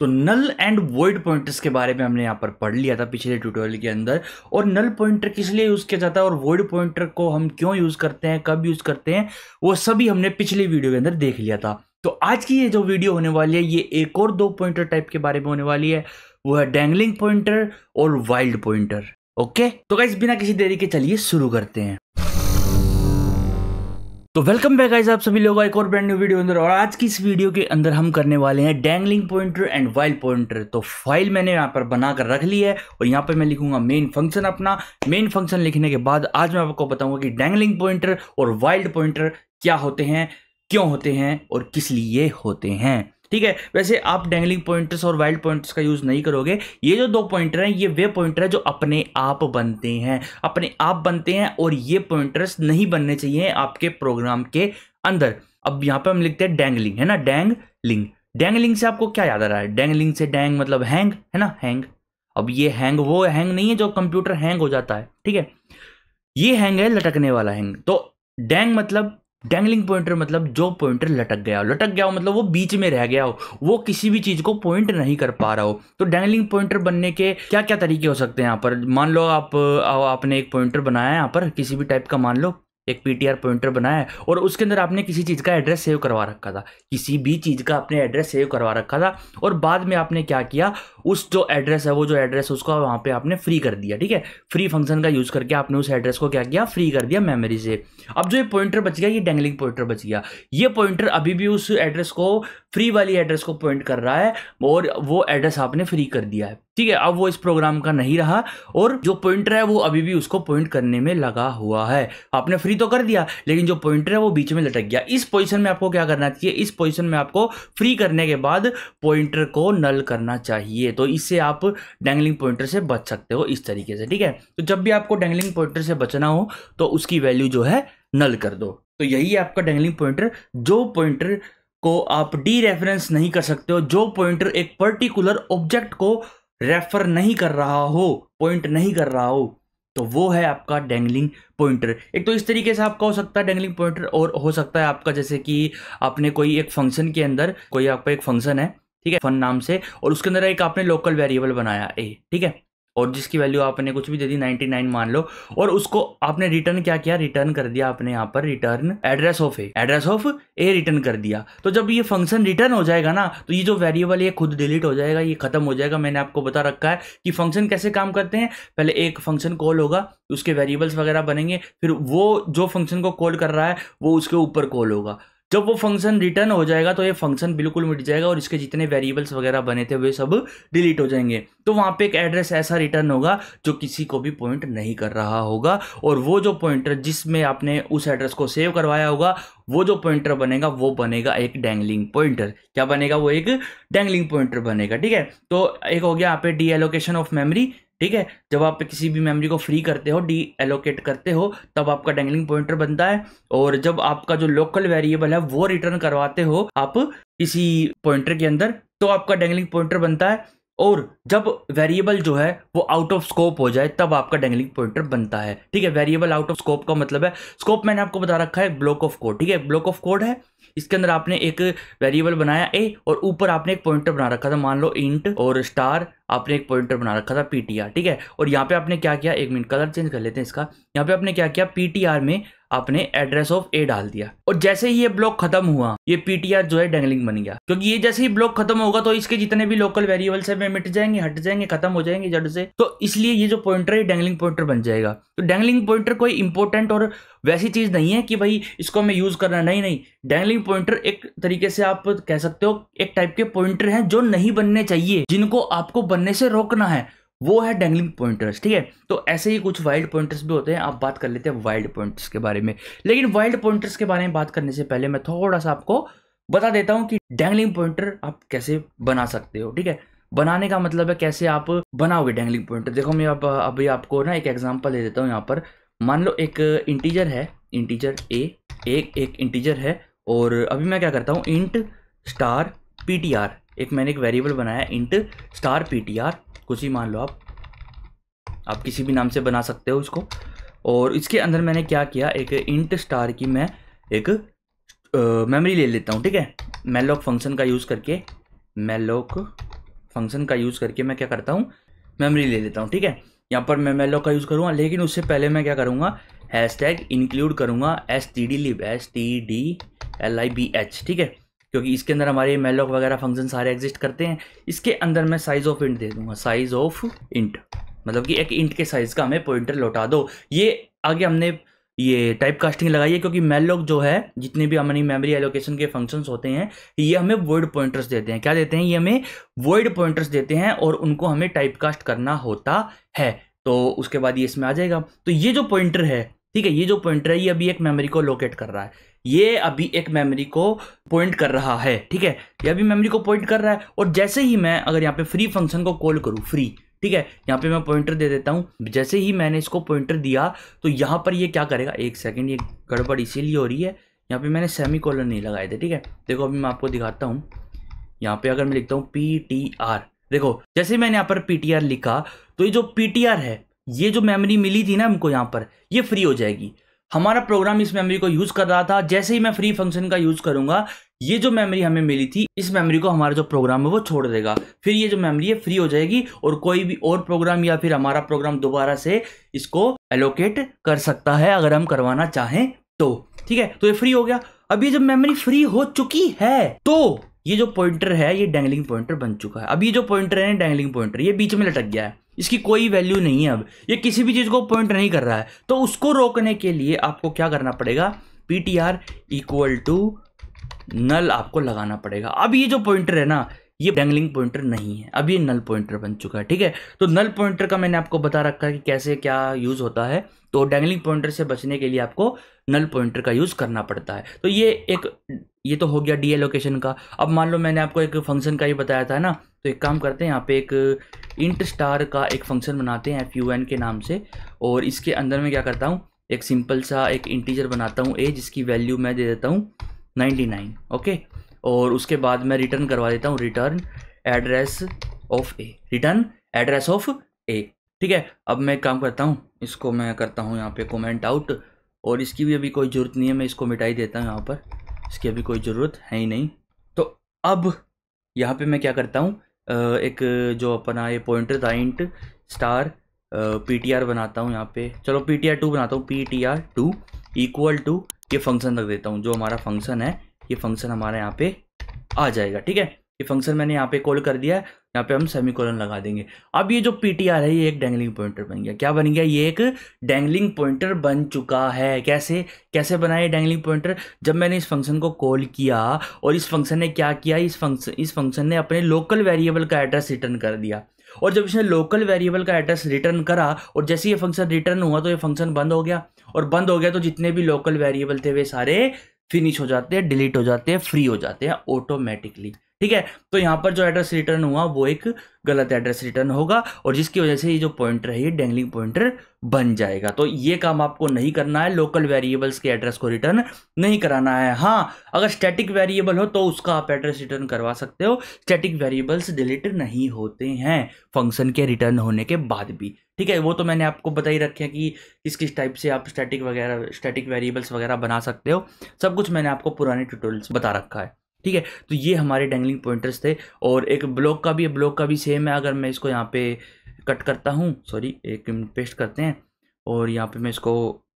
तो null and word pointers के बारे में हमने यहाँ पर पढ़ लिया था पिछले ट्यूटोरियल के अंदर और नल पॉइंटर किस लिए यूज़ किया जाता है और वर्ड पॉइंटर को हम क्यों यूज़ करते हैं कब यूज़ करते हैं वो सभी हमने पिछले वीडियो के अंदर देख लिया था तो आज की ये जो वीडियो होने वाली है ये एक और दो पॉइंटर टाइप के बारे में होने वाली है वो है डेंगलिंग पॉइंटर और वाइल्ड पॉइंटर ओके तो गाइज बिना किसी देरी के चलिए शुरू करते हैं तो वेलकम बैक गाइस आप सभी लोगों एक और ब्रांड न्यू वीडियो अंदर और आज की इस वीडियो के अंदर हम करने वाले हैं dangling pointer and wild pointer तो फाइल मैंने यहाँ पर बनाकर रख ली है और यहाँ पर मैं लिखूंगा मेन फंक्शन अपना मेन फंक्शन लिखने के बाद आज मैं आपको बताऊंगा कि डैंगलिंग पॉइंटर और वाइल्ड पॉइंटर क्या होते हैं क्यों होते हैं और किस लिए होते हैं ठीक है वैसे आप डैंगलिंग पॉइंटर्स और वाइल्ड पॉइंटर्स का यूज़ नहीं करोगे ये जो दो पॉइंटर हैं ये वे पॉइंटर है जो अपने आप बनते हैं अपने आप बनते हैं और ये पॉइंटर्स नहीं बनने चाहिए आपके प्रोग्राम के अंदर अब यहाँ पर हम लिखते हैं डैंगलिंग है ना डेंग डैंगलिंग से आपको क्या याद आ रहा है डैंगलिंग से डैंग मतलब हैंग है ना हैंग अब ये हैंग वो हैंग नहीं है जो कंप्यूटर हैंग हो जाता है ठीक है ये हैंग है लटकने वाला हैंग तो डैंग मतलब डैंगलिंग पॉइंटर मतलब जो पॉइंटर लटक गया हो लटक गया हो मतलब वो बीच में रह गया हो वो किसी भी चीज़ को पॉइंट नहीं कर पा रहा हो तो डैंगलिंग पॉइंटर बनने के क्या क्या तरीके हो सकते हैं यहाँ पर मान लो आप आपने एक पॉइंटर बनाया है यहाँ पर किसी भी टाइप का मान लो एक पी पॉइंटर बनाया और उसके अंदर आपने किसी चीज़ का एड्रेस सेव करवा रखा था किसी भी चीज़ का आपने एड्रेस सेव करवा रखा था और बाद में आपने क्या किया उस जो एड्रेस है वो जो एड्रेस है उसको वहाँ पे आपने फ्री कर दिया ठीक है फ्री फंक्शन का यूज़ करके आपने उस एड्रेस को क्या किया फ्री कर दिया मेमोरी से अब जो ये पॉइंटर बच गया ये डेंगलिंग पॉइंटर बच गया ये पॉइंटर अभी भी उस एड्रेस को फ्री वाली एड्रेस को पॉइंट कर रहा है और वो एड्रेस आपने फ्री कर दिया है ठीक है अब वो इस प्रोग्राम का नहीं रहा और जो पॉइंटर है वो अभी भी उसको पॉइंट करने में लगा हुआ है आपने फ्री तो कर दिया लेकिन जो पॉइंटर है वो बीच में लटक गया इस पोजिशन में आपको क्या करना चाहिए इस पोजिशन में आपको फ्री करने के बाद पॉइंटर को नल करना चाहिए तो इससे आप डेंगलिंग पॉइंटर से बच सकते हो इस तरीके से ठीक है तो जब भी आपको डेंगलिंग पॉइंटर से बचना हो तो उसकी वैल्यू जो है नल कर दो तो यही है आपका डेंगलिंग पॉइंटर जो पॉइंटर को आप डी रेफरेंस नहीं कर सकते हो जो पॉइंटर एक पर्टिकुलर ऑब्जेक्ट को रेफर नहीं कर रहा हो पॉइंट नहीं कर रहा हो तो वो है आपका डेंगलिंग पॉइंटर एक तो इस तरीके से आपका हो सकता है डेंगलिंग पॉइंटर और हो सकता है आपका जैसे कि आपने कोई एक फंक्शन के अंदर कोई आपका एक फंक्शन है ठीक है फन नाम से और उसके अंदर एक आपने लोकल वेरिएबल बनाया ए ठीक है और जिसकी वैल्यू आपने कुछ भी दे दी 99 मान लो और उसको आपने रिटर्न क्या किया रिटर्न कर दिया आपने यहाँ पर return address of a address of a return कर दिया तो जब ये फंक्शन रिटर्न हो जाएगा ना तो ये जो वेरिएबल ये खुद डिलीट हो जाएगा ये खत्म हो जाएगा मैंने आपको बता रखा है कि फंक्शन कैसे काम करते हैं पहले एक फंक्शन कॉल होगा उसके वेरिएबल्स वगैरह बनेंगे फिर वो जो फंक्शन को कॉल कर रहा है वो उसके ऊपर कॉल होगा जब वो फंक्शन रिटर्न हो जाएगा तो ये फंक्शन बिल्कुल मिट जाएगा और इसके जितने वेरिएबल्स वगैरह बने थे वे सब डिलीट हो जाएंगे तो वहाँ पे एक एड्रेस ऐसा रिटर्न होगा जो किसी को भी पॉइंट नहीं कर रहा होगा और वो जो पॉइंटर जिसमें आपने उस एड्रेस को सेव करवाया होगा वो जो पॉइंटर बनेगा वो बनेगा एक डैंगलिंग पॉइंटर क्या बनेगा वो एक डैंगलिंग पॉइंटर बनेगा ठीक है तो एक हो गया यहाँ पे डी एलोकेशन ऑफ मेमरी ठीक है जब आप किसी भी मेमोरी को फ्री करते हो डी एलोकेट करते हो तब आपका डेंगलिंग पॉइंटर बनता है और जब आपका जो लोकल वेरिएबल है वो रिटर्न करवाते हो आप किसी पॉइंटर के अंदर तो आपका डेंगलिंग पॉइंटर बनता है और जब वेरिएबल जो है वो आउट ऑफ स्कोप हो जाए तब आपका डेंगलिंग पॉइंटर बनता है ठीक है वेरिएबल आउट ऑफ स्कोप का मतलब है स्कोप मैंने आपको बता रखा है ब्लॉक ऑफ कोड ठीक है ब्लॉक ऑफ कोड है इसके अंदर आपने एक वेरिएबल बनाया ए और ऊपर आपने एक पॉइंटर बना रखा था मान लो इंट और स्टार आपने एक पॉइंटर बना रखा था पीटीआर ठीक है और यहाँ पे आपने क्या किया एक मिनट कलर चेंज कर लेते हैं इसका यहाँ पे आपने क्या किया पीटीआर में आपने एड्रेस ऑफ ए डाल दिया और जैसे ही ये ब्लॉक खत्म हुआ ये पीटीआर जो है डेंगलिंग बन गया क्योंकि ये जैसे ही ब्लॉक खत्म होगा तो इसके जितने भी लोकल वेरिएबल्स है वे मिट जाएंगे हट जाएंगे खत्म हो जाएंगे जड़ से तो इसलिए ये जो पॉइंटर है डेंगलिंग पॉइंटर बन जाएगा तो डेंगलिंग पॉइंटर कोई इंपॉर्टेंट और वैसी चीज नहीं है कि भाई इसको हमें यूज करना नहीं नहीं डेंगलिंग पॉइंटर एक तरीके से आप कह सकते हो एक टाइप के पॉइंटर है जो नहीं बनने चाहिए जिनको आपको बनने से रोकना है वो है डेंगलिंग पॉइंटर्स ठीक है तो ऐसे ही कुछ वाइल्ड पॉइंटर्स भी होते हैं आप बात कर लेते हैं वाइल्ड पॉइंटर्स के बारे में लेकिन वाइल्ड पॉइंटर्स के बारे में बात करने से पहले मैं थोड़ा सा आपको बता देता हूँ कि डैंगलिंग पॉइंटर आप कैसे बना सकते हो ठीक है बनाने का मतलब है कैसे आप बनाओगे डैंगलिंग पॉइंटर देखो मैं अब आप, अभी आपको ना एक एग्जाम्पल दे देता हूँ यहाँ पर मान लो एक इंटीजर है इंटीजर ए एक एक इंटीजर है और अभी मैं क्या करता हूँ int star P T R एक मैंने एक वेरिएबल बनाया int star P T R कुछ ही मान लो आप आप किसी भी नाम से बना सकते हो इसको और इसके अंदर मैंने क्या किया एक इंट स्टार की मैं एक मेमोरी ले लेता हूँ ठीक है मेलॉक फंक्शन का यूज़ करके मेलॉक फंक्शन का यूज़ करके मैं क्या करता हूँ मेमोरी ले लेता हूँ ठीक है यहाँ पर मैं मेलॉक का यूज़ करूँगा लेकिन उससे पहले मैं क्या करूँगा हैश टैग इंक्लूड करूँगा S T D lib S T D L I B H ठीक है क्योंकि इसके अंदर हमारे मेलॉग वगैरह फंक्शन सारे एग्जिस्ट करते हैं इसके अंदर मैं साइज़ ऑफ इंट दे दूंगा साइज़ ऑफ इंट मतलब कि एक इंट के साइज़ का हमें पॉइंटर लौटा दो ये आगे हमने ये टाइप कास्टिंग लगाई है क्योंकि मेलॉग जो है जितने भी हमारी मेमोरी एलोकेशन के फंक्शंस होते हैं ये हमें वर्ड पॉइंटर्स देते हैं क्या देते हैं ये हमें वर्ड पॉइंटर्स देते हैं और उनको हमें टाइप कास्ट करना होता है तो उसके बाद ये इसमें आ जाएगा तो ये जो पॉइंटर है ठीक है ये जो पॉइंटर है ये अभी एक मेमोरी को लोकेट कर रहा है ये अभी एक मेमोरी को पॉइंट कर रहा है ठीक है ये अभी मेमोरी को पॉइंट कर रहा है और जैसे ही मैं अगर यहाँ पे फ्री फंक्शन को कॉल करूँ फ्री ठीक है यहाँ पे मैं पॉइंटर दे देता हूँ जैसे ही मैंने इसको पॉइंटर दिया तो यहाँ पर ये क्या करेगा एक सेकेंड ये गड़बड़ इसीलिए हो रही है यहाँ पर मैंने सेमी कॉलर नहीं लगाए थे ठीक है देखो अभी मैं आपको दिखाता हूँ यहाँ पे अगर मैं लिखता हूँ पी टी आर देखो जैसे मैंने यहाँ पर पी टी आर लिखा तो ये जो पी टी आर है ये जो मेमोरी मिली थी ना हमको यहाँ पर ये फ्री हो जाएगी हमारा प्रोग्राम इस मेमोरी को यूज़ कर रहा था जैसे ही मैं फ्री फंक्शन का यूज़ करूंगा ये जो मेमोरी हमें मिली थी इस मेमोरी को हमारा जो प्रोग्राम है वो छोड़ देगा फिर ये जो मेमोरी है फ्री हो जाएगी और कोई भी और प्रोग्राम या फिर हमारा प्रोग्राम दोबारा से इसको एलोकेट कर सकता है अगर हम करवाना चाहें तो ठीक है तो ये फ्री हो गया अब ये जब मेमोरी फ्री हो चुकी है तो ये जो पॉइंटर है ये डैंगलिंग पॉइंटर बन चुका है अब ये जो पॉइंटर है डैंगलिंग पॉइंटर ये बीच में लटक गया है इसकी कोई वैल्यू नहीं है अब ये किसी भी चीज़ को पॉइंट नहीं कर रहा है तो उसको रोकने के लिए आपको क्या करना पड़ेगा P T R equal to null आपको लगाना पड़ेगा अब ये जो पॉइंटर है ना ये डैंगलिंग पॉइंटर नहीं है अब ये नल पॉइंटर बन चुका है ठीक है तो नल पॉइंटर का मैंने आपको बता रखा है कि कैसे क्या यूज़ होता है तो डैंगलिंग पॉइंटर से बचने के लिए आपको नल पॉइंटर का यूज़ करना पड़ता है तो ये एक ये तो हो गया डी एलोकेशन का अब मान लो मैंने आपको एक फंक्शन का ही बताया था ना तो एक काम करते हैं यहाँ पे एक इंट स्टार का एक फंक्शन बनाते हैं एफ यू एन के नाम से और इसके अंदर मैं क्या करता हूँ एक सिंपल सा एक इंटीजर बनाता हूँ ए जिसकी वैल्यू मैं दे देता हूँ 99 ओके और उसके बाद मैं रिटर्न करवा देता हूँ return address of a return address of a ठीक है अब मैं काम करता हूँ इसको मैं करता हूँ यहाँ पे कमेंट आउट और इसकी भी अभी कोई ज़रूरत नहीं है मैं इसको मिटाई देता हूँ यहाँ पर इसकी अभी कोई ज़रूरत है ही नहीं तो अब यहाँ पे मैं क्या करता हूँ एक जो अपना ये पॉइंटर था int star P T R बनाता हूँ यहाँ पे चलो पी टी आर टू बनाता हूँ P T R two equal to ये फंक्शन रख देता हूँ जो हमारा फंक्शन है ये फंक्शन हमारे यहाँ पे आ जाएगा ठीक है ये फंक्शन मैंने यहाँ पे कॉल कर दिया है यहाँ पे हम सेमी कॉलन लगा देंगे अब ये जो पी टी आर है ये एक डैंगलिंग पॉइंटर बन गया क्या बन गया ये एक डैंगलिंग पॉइंटर बन चुका है कैसे कैसे बनाया ये पॉइंटर जब मैंने इस फंक्शन को कॉल किया और इस फंक्शन ने क्या किया इस फंक्शन इस फंक्शन ने अपने लोकल वेरिएबल का एड्रेस रिटर्न कर दिया और जब इसने लोकल वेरिएबल का एड्रेस रिटर्न करा और जैसे ये फंक्शन रिटर्न हुआ तो ये फंक्शन बंद हो गया और बंद हो गया तो जितने भी लोकल वेरिएबल थे वे सारे फिनिश हो जाते हैं डिलीट हो जाते हैं फ्री हो जाते हैं ऑटोमेटिकली ठीक है तो यहाँ पर जो एड्रेस रिटर्न हुआ वो एक गलत एड्रेस रिटर्न होगा और जिसकी वजह से ये जो पॉइंटर है ये डेंगलिंग पॉइंटर बन जाएगा तो ये काम आपको नहीं करना है लोकल वेरिएबल्स के एड्रेस को रिटर्न नहीं कराना है हाँ अगर स्टैटिक वेरिएबल हो तो उसका आप एड्रेस रिटर्न करवा सकते हो स्टैटिक वेरिएबल्स डिलीट नहीं होते हैं फंक्शन के रिटर्न होने के बाद भी ठीक है वो तो मैंने आपको बता ही रखे कि किस किस टाइप से आप स्टैटिक वगैरह स्टैटिक वेरिएबल्स वगैरह बना सकते हो सब कुछ मैंने आपको पुराने ट्यूटोरियल्स बता रखा है ठीक है तो ये हमारे डेंगलिंग पॉइंटर्स थे और एक ब्लॉक का भी ब्लॉक का भी सेम है अगर मैं इसको यहाँ पे कट करता हूँ सॉरी एक पेस्ट करते हैं और यहाँ पे मैं इसको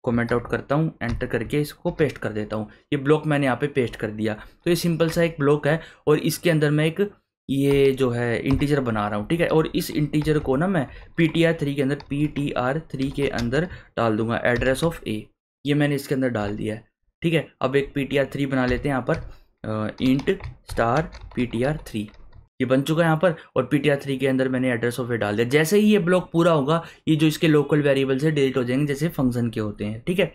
कमेंट आउट करता हूँ एंटर करके इसको पेस्ट कर देता हूँ ये ब्लॉक मैंने यहाँ पे पेस्ट कर दिया तो ये सिंपल सा एक ब्लॉक है और इसके अंदर मैं एक ये जो है इंटीजर बना रहा हूँ ठीक है और इस इंटीजर को ना मैं पी टी आर थ्री के अंदर पी टी आर थ्री के अंदर डाल दूंगा एड्रेस ऑफ ए ये मैंने इसके अंदर डाल दिया है ठीक है अब एक पी टी आर थ्री बना लेते हैं यहाँ पर int star P T R three ये बन चुका है यहाँ पर और पी टी आर थ्री के अंदर मैंने एड्रेस ऑफ ए डाल दिया जैसे ही ये ब्लॉक पूरा होगा ये जो इसके लोकल वेरिएबल से डिलीट हो जाएंगे जैसे फंक्शन के होते हैं ठीक है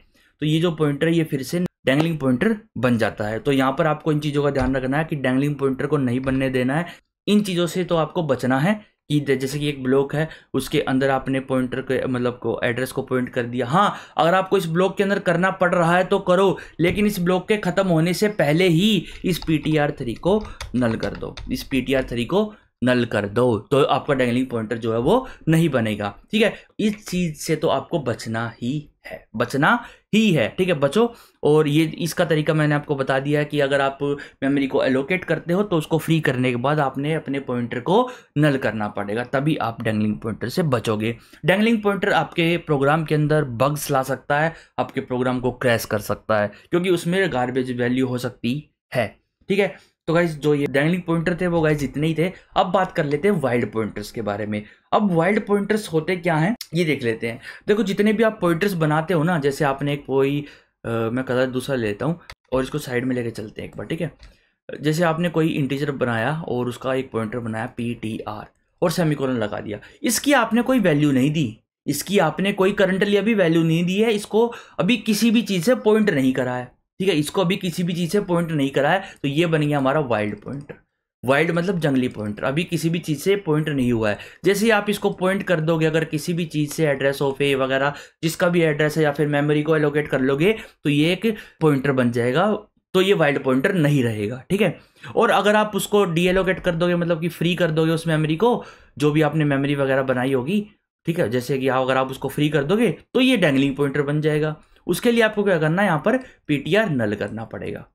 तो ये जो पॉइंटर है ये फिर से डैंगलिंग पॉइंटर बन जाता है तो यहाँ पर आपको इन चीज़ों का ध्यान रखना है कि डैंगलिंग पॉइंटर को नहीं बनने देना है इन चीज़ों से तो आपको बचना है ईद जैसे कि एक ब्लॉक है उसके अंदर आपने पॉइंटर के मतलब को एड्रेस को पॉइंट कर दिया हाँ अगर आपको इस ब्लॉक के अंदर करना पड़ रहा है तो करो लेकिन इस ब्लॉक के ख़त्म होने से पहले ही इस पी टी आर थ्री को नल कर दो इस पी टी आर थ्री को नल कर दो तो आपका डैंगलिंग पॉइंटर जो है वो नहीं बनेगा ठीक है इस चीज़ से तो आपको बचना ही है बचना ही है ठीक है बचो और ये इसका तरीका मैंने आपको बता दिया है कि अगर आप मेमोरी को एलोकेट करते हो तो उसको फ्री करने के बाद आपने अपने पॉइंटर को नल करना पड़ेगा तभी आप डैंगलिंग पॉइंटर से बचोगे डैंगलिंग पॉइंटर आपके प्रोग्राम के अंदर बग्स ला सकता है आपके प्रोग्राम को क्रैश कर सकता है क्योंकि उसमें गार्बेज वैल्यू हो सकती है ठीक है तो गाइज जो ये डैंगलिंग पॉइंटर थे वो गाइज इतने ही थे अब बात कर लेते हैं वाइल्ड पॉइंटर्स के बारे में अब वाइल्ड पॉइंटर्स होते क्या हैं ये देख लेते हैं देखो जितने भी आप पॉइंटर्स बनाते हो ना जैसे आपने कोई आ, मैं कदा दूसरा लेता हूँ और इसको साइड में लेके चलते हैं एक बार ठीक है जैसे आपने कोई इंटीजर बनाया और उसका एक पॉइंटर बनाया पी टी आर और सेमिकोलन लगा दिया इसकी आपने कोई वैल्यू नहीं दी इसकी आपने कोई करंटली अभी वैल्यू नहीं दी है इसको अभी किसी भी चीज़ से पॉइंट नहीं करा है ठीक है इसको अभी किसी भी चीज़ से पॉइंट नहीं करा है तो ये बन गया हमारा वाइल्ड पॉइंटर वाइल्ड मतलब जंगली पॉइंटर अभी किसी भी चीज़ से पॉइंट नहीं हुआ है जैसे ही आप इसको पॉइंट कर दोगे अगर किसी भी चीज़ से एड्रेस ऑफ ए वगैरह जिसका भी एड्रेस है या फिर मेमोरी को एलोकेट कर लोगे तो ये एक पॉइंटर बन जाएगा तो ये वाइल्ड पॉइंटर नहीं रहेगा ठीक है और अगर आप उसको डीएलोकेट कर दोगे मतलब कि फ्री कर दोगे उस मेमोरी को जो भी आपने मेमोरी वगैरह बनाई होगी ठीक है जैसे कि अगर आप उसको फ्री कर दोगे तो ये डैंगलिंग पॉइंटर बन जाएगा उसके लिए आपको क्या करना है यहाँ पर पीटीआर नल करना पड़ेगा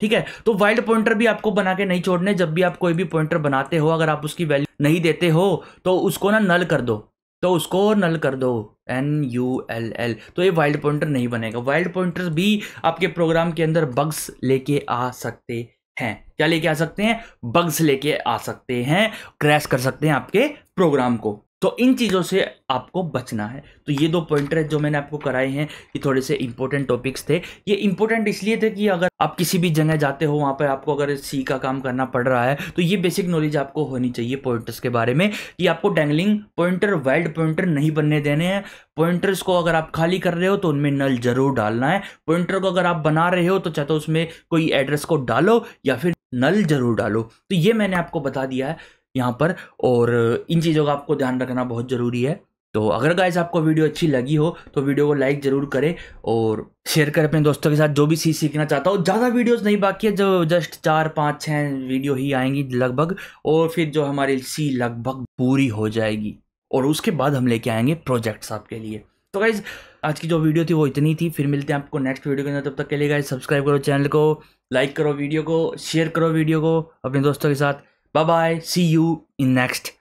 ठीक है तो वाइल्ड पॉइंटर भी आपको बना के नहीं छोड़ने जब भी आप कोई भी पॉइंटर बनाते हो अगर आप उसकी वैल्यू नहीं देते हो तो उसको ना नल कर दो तो उसको नल कर दो एन यू एल एल तो ये वाइल्ड पॉइंटर नहीं बनेगा वाइल्ड पॉइंटर भी आपके प्रोग्राम के अंदर बग्स लेके आ सकते हैं क्या लेके आ सकते हैं बग्स लेके आ सकते हैं क्रैश कर सकते हैं आपके प्रोग्राम को तो इन चीज़ों से आपको बचना है तो ये दो पॉइंटर जो मैंने आपको कराए हैं ये थोड़े से इंपॉर्टेंट टॉपिक्स थे ये इंपॉर्टेंट इसलिए थे कि अगर आप किसी भी जगह जाते हो वहाँ पर आपको अगर सी का काम करना पड़ रहा है तो ये बेसिक नॉलेज आपको होनी चाहिए पॉइंटर्स के बारे में कि आपको डैंगलिंग पॉइंटर वाइल्ड पॉइंटर नहीं बनने देने हैं पॉइंटर्स को अगर आप खाली कर रहे हो तो उनमें नल जरूर डालना है पॉइंटर को अगर आप बना रहे हो तो चाहे तो उसमें कोई एड्रेस को डालो या फिर नल जरूर डालो तो ये मैंने आपको बता दिया है यहाँ पर और इन चीज़ों का आपको ध्यान रखना बहुत ज़रूरी है तो अगर गाइज आपको वीडियो अच्छी लगी हो तो वीडियो को लाइक जरूर करें और शेयर करें अपने दोस्तों के साथ जो भी चीज़ सीखना चाहता हो ज़्यादा वीडियोस नहीं बाकी है जो जस्ट चार पाँच छः वीडियो ही आएंगी लगभग और फिर जो हमारी सी लगभग पूरी हो जाएगी और उसके बाद हम लेके आएंगे प्रोजेक्ट्स आपके लिए तो गाइज आज की जो वीडियो थी वो इतनी थी फिर मिलते हैं आपको नेक्स्ट वीडियो के अंदर तब तक के लिए गाइज सब्सक्राइब करो चैनल को लाइक करो वीडियो को शेयर करो वीडियो को अपने दोस्तों के साथ Bye bye. See you in next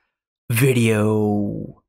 video.